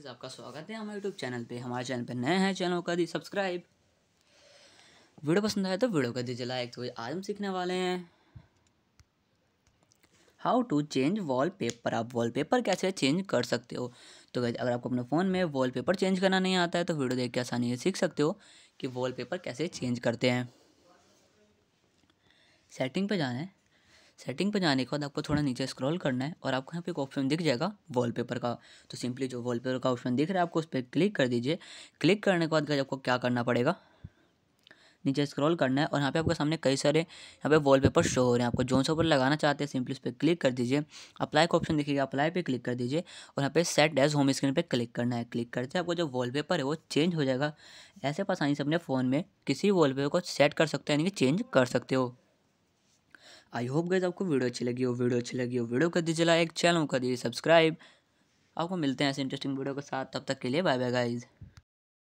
friends आपका स्वागत है हमारे यूट्यूब चैनल पे हमारे चैनल पे नए हैं चैनल का दी सब्सक्राइब वीडियो पसंद आए तो वीडियो कर दीजिए लाइक तो आज हम सीखने वाले हैं how to change wallpaper आप वॉल पेपर कैसे चेंज कर सकते हो तो अगर आपको अपने फ़ोन में वॉल पेपर चेंज करना नहीं आता है तो वीडियो देख के आसानी से सीख सकते हो कि वॉल पेपर कैसे चेंज करते हैं सेटिंग पर जाना है सेटिंग पर जाने के बाद आपको थोड़ा नीचे स्क्रॉल करना है और आपको यहाँ पे एक ऑप्शन दिख जाएगा वॉलपेपर का तो सिंपली जो वॉलपेपर का ऑप्शन दिख रहा है आपको उस पर क्लिक कर दीजिए क्लिक करने के बाद आपको क्या करना पड़ेगा नीचे स्क्रॉल करना है और यहाँ पे आपके सामने कई सारे यहाँ पे वॉलपेपर शो हो रहे हैं आपको जो सा ऊपर लगाना चाहते हैं सिंपली उस पर क्लिक कर दीजिए अप्लाई का ऑप्शन दिखेगा अप्लाई पे क्लिक कर दीजिए और यहाँ पे सेट एज होम स्क्रीन पे क्लिक करना है क्लिक करते हैं आपको जो वॉलपेपर है वो चेंज हो जाएगा ऐसे पास आसानी से अपने फ़ोन में किसी वॉलपेपर को सेट कर सकते हो यानी कि चेंज कर सकते हो आई होप गई आपको वीडियो अच्छी लगी हो वीडियो अच्छी लगी हो वीडियो कर दीजिए लाइक चैनल कर दीजिए सब्सक्राइब आपको मिलते हैं ऐसे इंटरेस्टिंग वीडियो के साथ तब तक के लिए बाय बाय गाइज़